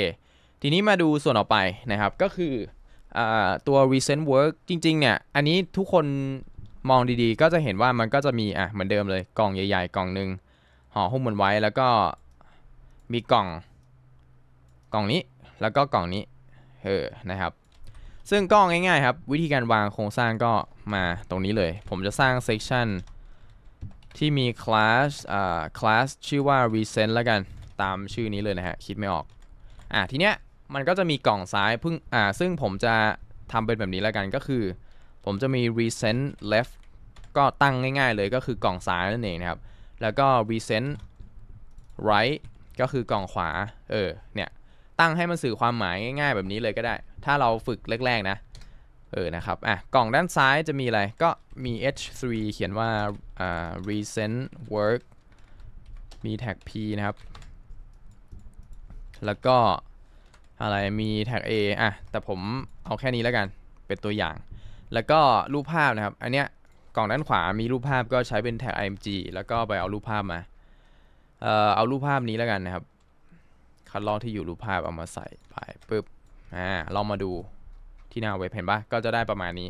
ทีนี้มาดูส่วนออกไปนะครับก็คือตัว recent work จริงๆ เนี่ย อันนี้ทุกคนมองดีๆ ก็จะเห็นว่ามันก็จะมี อ่ะเหมือนเดิมเลยกล่องใหญ่ๆ กล่องหนึ่งห่อหุ้มมันไว้แล้วก็มีกล่องกล่องนี้แล้วก็กล่องนี้เออนะครับ ซึ่งกล่อง่ายๆ ครับ วิธีการวางโครงสร้างก็มาตรงนี้เลย ผมจะสร้าง section ที่มี class อ่า class ชื่อว่า recent แล้วกันตามชื่อนี้เลยนะฮะคิดไม่ออกอ่ะทีเนี้ยมันก็จะมีกล่องซ้ายพึ่งอ่าซึ่งผมจะทำเป็นแบบนี้แล้วกันก็คือ ผมจะมี recent left ก็ตั้งง่ายๆเลยก็คือกล่องซ้ายนั่นเองนะครับแล้วก็ recent right ก็คือกล่องขวาเออเนี่ยตั้งให้มันสื่อความหมายง่ายๆ แบบนี้เลยก็ได้ ถ้าเราฝึกแรกๆนะ เออนะครับอ่ะ กล่องด้านซ้ายจะมีอะไรก็มี h3 เขียนว่าอ่า recent work มีแท็ก p นะครับ แล้วก็อะไรมีแท็ก A อ่ะแต่ผมเอาแค่นี้แล้วกันเป็นตัวอย่าง แล้วก็รูปภาพนะครับ อันเนี้ยกล่องด้านขวามีรูปภาพก็ใช้เป็นแท็ก img แล้วก็ไปเอารูปภาพมาเอ่อเอารูปภาพนี้แล้วกันนะครับคัดลอกที่อยู่รูปภาพเอามาใส่ไปปึ๊บอ่าลองมาดูที่หน้าเว็บเห็นปะก็จะได้ประมาณนี้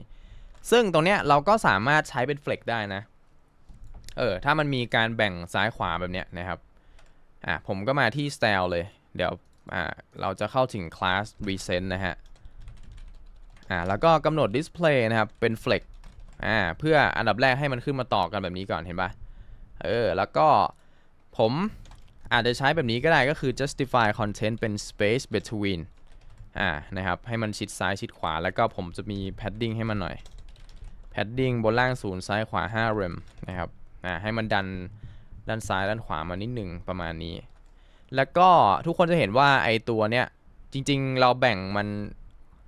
ซึ่งตรงเนี้ยเราก็สามารถใช้เป็นเฟล็กได้นะเออถ้ามันมีการแบ่งซ้ายขวาแบบเนี้ยนะครับอ่ะผมก็มาที่สไตล์เลยเดี๋ยวเราจะเข้าถึง class recent นะฮะ อ่า แล้วก็กำหนด display นะครับ เป็น flex อ่า เพื่ออันดับแรกให้มันขึ้นมาต่อกันแบบนี้ก่อนเห็นปะ เออ แล้วก็ ผมอาจจะใช้แบบนี้ก็ได้ ก็คือ justify content เป็น space between อ่า นะครับ ให้มันชิดซ้ายชิดขวา แล้วก็ผมจะมี padding ให้มันหน่อย padding บนล่างศูนย์ซ้ายขวา 5 rem นะครับ อ่า ให้มันดันด้านซ้ายด้านขวามานิดหนึ่งประมาณนี้แล้วก็ทุกคนจะเห็นว่าไอตัวเนี้ย จริงๆเราแบ่งมัน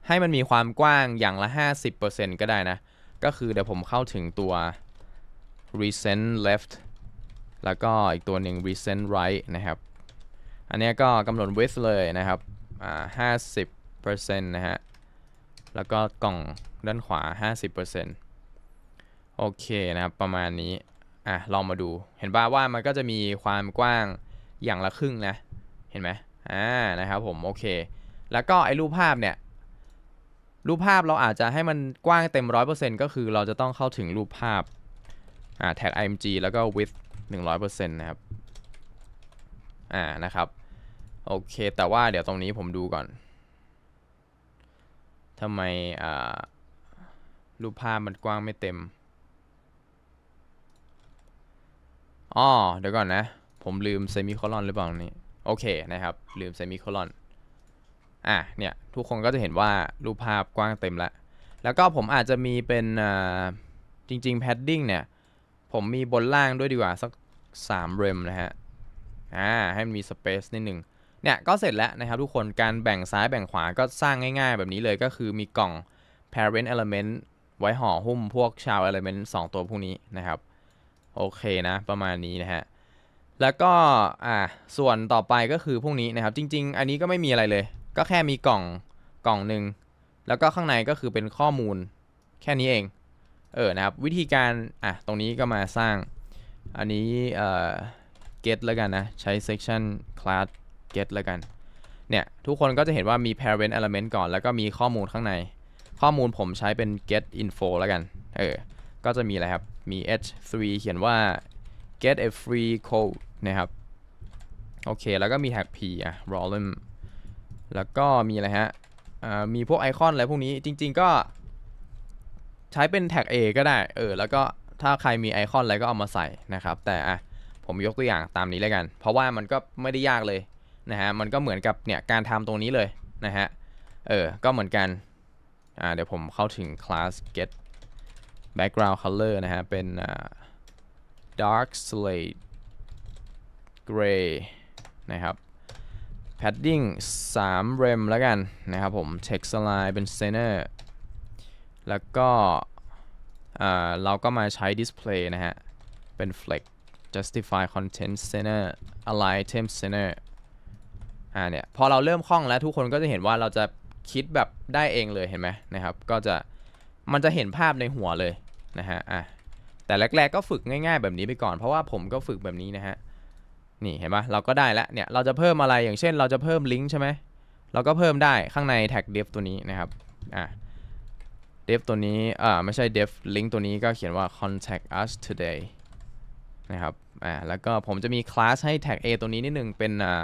ให้มันมีความกว้างอย่างละ 50%ก็ได้นะ ก็คือเดี๋ยวผมเข้าถึงตัว recent left แล้วก็อีกตัวหนึ่ง recent right นะครับ อันนี้ก็กำหนด width เลยนะครับอ่า50%นะฮะแล้วก็กล่องด้านขวา 50%โอเคนะครับประมาณนี้ อ่ะลองมาดูเห็นป่าว่ามันก็จะมีความกว้างอย่างละครึ่งนะ เห็นไหมอ่านะครับผมโอเค แล้วก็ไอ้รูปภาพเนี่ย รูปภาพเราอาจจะให้มันกว้างเต็ม 100%ก็คือ เราจะต้องเข้าถึงรูปภาพ อ่าแท็ก img แล้วก็ width 100%นะครับ อ่านะครับ โอเค แต่ว่าเดี๋ยวตรงนี้ผมดูก่อน ทำไม อ่า รูปภาพมันกว้างไม่เต็ม อ๋อ เดี๋ยวก่อนนะผมลืมเซมิโคลอนหรือเปล่านี่โอเค นะครับ ลืมเซมิโคลอนอ่ะ เนี่ย ทุกคนก็จะเห็นว่ารูปภาพกว้างเต็มแล้ว แล้วก็ผมอาจจะมีเป็นจริงๆ padding เนี่ย ผมมีบนล่างด้วยดีกว่าสัก3เรมนะฮะ อ่า ให้มันมี space นิดหนึ่ง เนี่ย ก็เสร็จแล้วนะครับ ทุกคน การแบ่งซ้ายแบ่งขวาก็สร้างง่าย ๆ แบบนี้เลยก็คือมีกล่อง parent element ไว้ห่อหุ้มพวกชาว element 2 ตัวพวกนี้นะครับ โอเคนะ ประมาณนี้นะฮะแล้วก็อ่าส่วนต่อไปก็คือพวกนี้นะครับจริงๆอันนี้ก็ไม่มีอะไรเลย ก็แค่มีกล่องกล่องหนึ่งแล้วก็ข้างในก็คือเป็นข้อมูลแค่นี้เองเออนะครับ วิธีการอ่ะตรงนี้ก็มาสร้าง อันนี้เอ่อ get แล้วกันนะใช้ section class get แล้วกัน เนี่ย ทุกคนก็จะเห็นว่ามี parent element ก่อน แล้วก็มีข้อมูลข้างใน ข้อมูลผมใช้เป็น get info แล้วกันเออก็จะมีอะไรครับมี h3 เขียนว่า get a free code นะครับ โอเค แล้วก็มีแท็ก p อ่ะร o l u m แล้วก็มีอะไรฮะมีพวกไอคอนอะไรพวกนี้จริงๆก็ใช้เป็นแท็ก A ก็ได้ เออแล้วก็ถ้าใครมีไอคอนอะไรก็เอามาใส่ นะ ครับแต่อ่ะผมยกตัวอย่างตามนี้เลยกัน เพราะว่ามันก็ไม่ได้ยากเลยนะ ฮะ มัน ก็เหมือนกับเนี่ยการทำตรงนี้เลยนะฮะเออก็เหมือนกันอ่าเดี๋ยวผมเข้าถึง class get background color นะฮะเป็น dark slate gray นะครับ padding 3 rem แล้วกัน นะครับผม text align เป็น center แล้วก็ เราก็มาใช้ display นะฮะ เป็น flex justify content center align item center อ่าเนี่ยพอเราเริ่มคล่องแล้วทุกคนก็จะเห็นว่าเราจะคิดแบบได้เองเลยเห็นไหมนะครับก็จะมันจะเห็นภาพในหัวเลยนะฮะอ่ะแต่แรกๆก็ฝึกง่ายๆแบบนี้ไปก่อน เพราะว่าผมก็ฝึกแบบนี้นะฮะนี่เห็นไหมเราก็ได้แล้วเนี่ย เราจะเพิ่มอะไรอย่างเช่น เราจะเพิ่มลิงก์ใช่ไหมเราก็เพิ่มได้ข้างในแท็ก d ดฟตัวนี้นะครับอ่ะ d ดฟตัวนี้อ่าไม่ใช่ d ฟล link ตัวนี้ ก็เขียนว่า contact us today นะครับ อ่าแล้วก็ผมจะมีคลาสให้แท็ก A ตัวนี้นิดนึง เป็นอ่า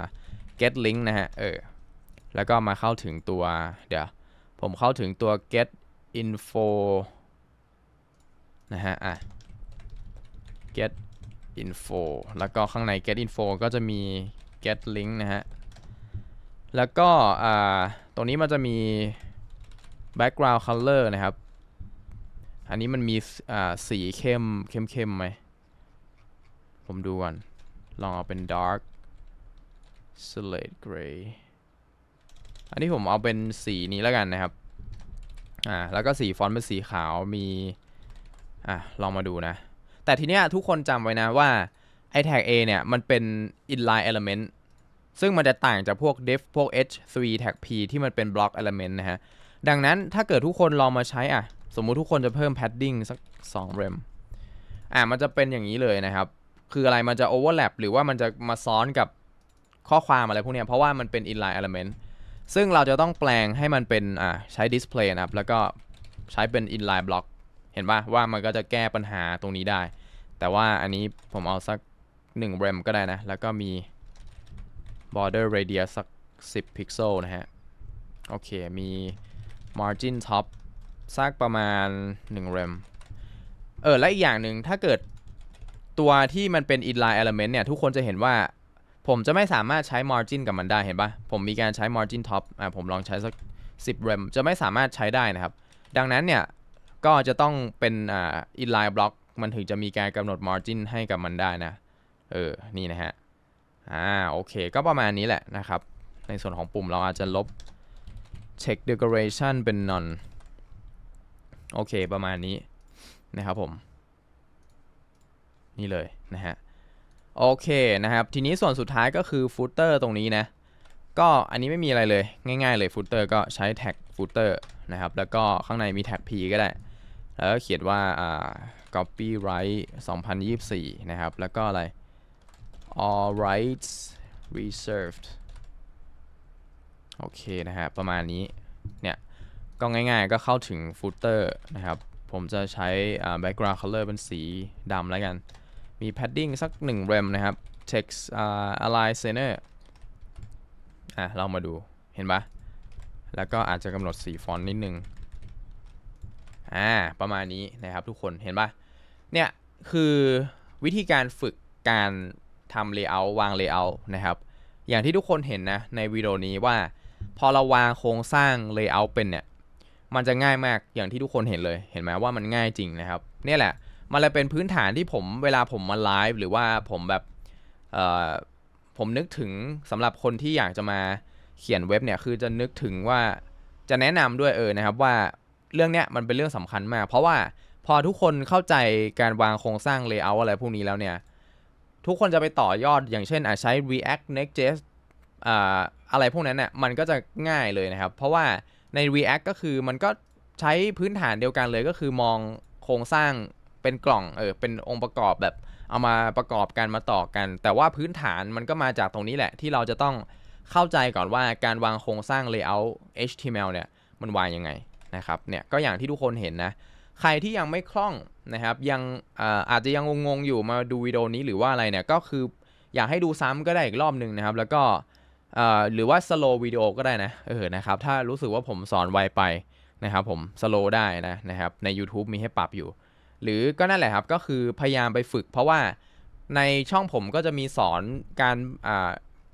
get link นะฮะ เออ แล้วก็มาเข้าถึงตัวเดี๋ยว ผมเข้าถึงตัว get info นะฮะอ่า get info แล้วก็ข้างใน get info ก็จะมี get link นะฮะ แล้วก็ตรงนี้มันจะมี background color นะครับ อันนี้มันมีสีเข้ม เข้มเข้มไหม ผมดูก่อน ลองเอาเป็น dark slate gray อันนี้ผมเอาเป็นสีนี้แล้วกันนะครับ อ่า แล้วก็สีฟอนต์เป็นสีขาว มี อ่าลองมาดูนะแต่ทีเนี้ยทุกคนจำไว้นะว่า ไอแท็ก A เนี่ย มันเป็น inline element ซึ่งมันจะต่างจากพวก def พวก h3 tag p ที่มันเป็น block element นะฮะ ดังนั้นถ้าเกิดทุกคนลองมาใช้อ่ะสมมุติทุกคนจะเพิ่ม padding สัก2 rem อ่ะมันจะเป็นอย่างนี้เลยนะครับ คืออะไรมันจะ overlap หรือว่ามันจะมาซ้อนกับข้อความอะไรพวกเนี้ย เพราะว่ามันเป็น inline element ซึ่งเราจะต้องแปลงให้มันเป็นอ่ะใช้ display นะครับแล้วก็ใช้เป็น inline block เห็นปะว่ามันก็จะแก้ปัญหาตรงนี้ได้ แต่ว่าอันนี้ผมเอาสัก1 RAM ก็ได้นะ แล้วก็มี border radius สัก 10พิกเซลนะฮะ โอเคมี margin top สักประมาณ1 RAM เออ และอีกอย่างหนึ่งถ้าเกิดตัวที่มันเป็น inline element เนี่ย ทุกคนจะเห็นว่าผมจะไม่สามารถใช้ margin กับมันได้เห็นปะผมมีการใช้ margin top อ่าผมลองใช้สัก10 RAM จะไม่สามารถใช้ได้นะครับ ดังนั้นเนี่ยก็จะต้องเป็นอ่าอินไลน์บล็อกมันถึงจะมีการกำหนด margin ให้กับมันได้นะ เออ นี่นะฮะ อ่า โอเค ก็ประมาณนี้แหละนะครับ ในส่วนของปุ่มเราอาจจะลบ check decoration เป็น none โอเค ประมาณนี้ นะครับผม นี่เลยนะฮะ โอเคนะครับ ทีนี้ส่วนสุดท้ายก็คือฟตเตอร์ตรงนี้นะ ก็อันนี้ไม่มีอะไรเลย ง่ายๆเลยฟตเตอร์ก็ใช้ tag footer นะครับ แล้วก็ข้างในมี tag p ก็ได้แล้วก็เขียนว่าอ่า copyright 2024 นะครับ แล้วก็อะไร all rights reserved โอเคนะฮะ ประมาณนี้ เนี่ย ก็ง่ายๆ ก็เข้าถึงฟุตเตอร์นะครับ ผมจะใช้ background color เป็นสีดำแล้วกัน มี padding สัก1เรมนะครับ text uh, align center อ่ะเรามาดู เห็นปะ แล้วก็อาจจะกำหนดสีฟอนต์นิดนึงอ่าประมาณนี้นะครับทุกคนเห็นปะเนี่ยคือวิธีการฝึกการทำเลเยอร์วางเลเยอร์นะครับอย่างที่ทุกคนเห็นนะในวิดีโอนี้ว่าพอเราวางโครงสร้างเลเยอร์เป็นเนี่ยมันจะง่ายมากอย่างที่ทุกคนเห็นเลย เห็นไหมว่ามันง่ายจริงนะครับนี่แหละ มันเลยเป็นพื้นฐานที่ผมเวลาผมมาไลฟ์หรือว่าผมแบบผมนึกถึงสำหรับคนที่อยากจะมาเขียนเว็บเนี่ยคือจะนึกถึงว่าจะแนะนำด้วยเออนะครับว่าเรื่องเนี้ยมันเป็นเรื่องสำคัญมาก เพราะว่าพอทุกคนเข้าใจการวางโครงสร้างเลเยอร์อะไรพวกนี้แล้วเนี่ย ทุกคนจะไปต่อยอดอย่างเช่นอาจใช้ React Next.js อ่าอะไรพวกนั้นเนี่ยมันก็จะง่ายเลยนะครับ เพราะว่าใน React ก็คือมันก็ใช้พื้นฐานเดียวกันเลยก็คือ มองโครงสร้างเป็นกล่องเออเป็นองค์ประกอบแบบ เอามาประกอบกันมาต่อกัน แต่ว่าพื้นฐานมันก็มาจากตรงนี้แหละที่เราจะต้องเข้าใจก่อนว่าการวางโครงสร้าง layout HTML เนี่ยมันวางยังไงนะครับเนี่ยก็อย่างที่ทุกคนเห็นนะใครที่ยังไม่คล่องนะครับ ยังอาจจะยังงงๆอยู่มาดูวิดีโอนี้หรือว่าอะไรเนี่ยก็คืออยากให้ดูซ้ำก็ได้อีกรอบหนึ่งนะครับ แล้วก็หรือว่าสโลวิดีโอก็ได้นะเออนะครับถ้ารู้สึกว่าผมสอนไวไปนะครับผมสโลได้นะนะครับใน YouTube มีให้ปรับอยู่ หรือก็นั่นแหละครับก็คือพยายามไปฝึก เพราะว่าในช่องผมก็จะมีสอนการ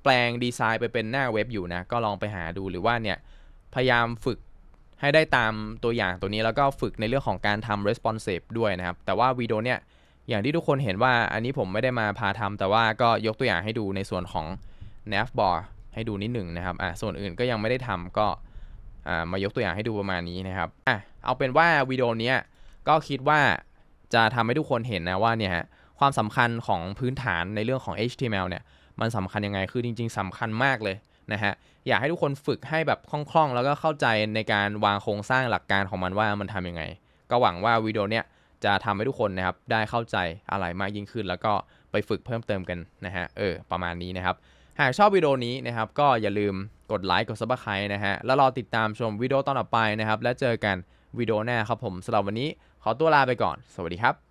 แปลงดีไซน์ไปเป็นหน้าเว็บอยู่นะก็ลองไปหาดูหรือว่าเนี่ยพยายามฝึกให้ได้ตามตัวอย่างตัวนี้แล้วก็ฝึกในเรื่องของการทำ responsive ด้วยนะครับ แต่ว่าวิดีโอเนี่ยอย่างที่ทุกคนเห็นว่า อันนี้ผมไม่ได้มาพาทำแต่ว่าก็ยกตัวอย่างให้ดูในส่วนของ n a v b a r ให้ดูนิดหนึ่งนะครับอ่ะส่วนอื่นก็ยังไม่ได้ทำก็อ่ามายกตัวอย่างให้ดูประมาณนี้นะครับอ่ะเอาเป็นว่าวิดีโอนี้ก็คิดว่าจะทำให้ทุกคนเห็นนะว่าเนี่ยฮะความสำคัญของพื้นฐานในเรื่องของ HTML เนี่ยมันสำคัญยังไงคือจริงๆสำคัญมากเลยนะฮะอยากให้ทุกคนฝึกให้แบบคล่องๆ แล้วก็เข้าใจในการวางโครงสร้างหลักการของมันว่ามันทํำยังไง ก็หวังว่าวิดีโอเนี้ยจะทำให้ทุกคนนะครับได้เข้าใจอะไรมากยิ่งขึ้น แล้วก็ไปฝึกเพิ่มเติมกันนะฮะเออประมาณนี้นะครับหากชอบวิดีโอนี้นะครับก็อย่าลืมกดไลค์กดซับสไครต์นะฮะแล้วรอ ติดตามชมวิดีโอตอนต่อไปนะครับและเจอกันวิดีโอหน้าครับผมสำหรับวันนี้ขอตัวลาไปก่อนสวัสดีครับ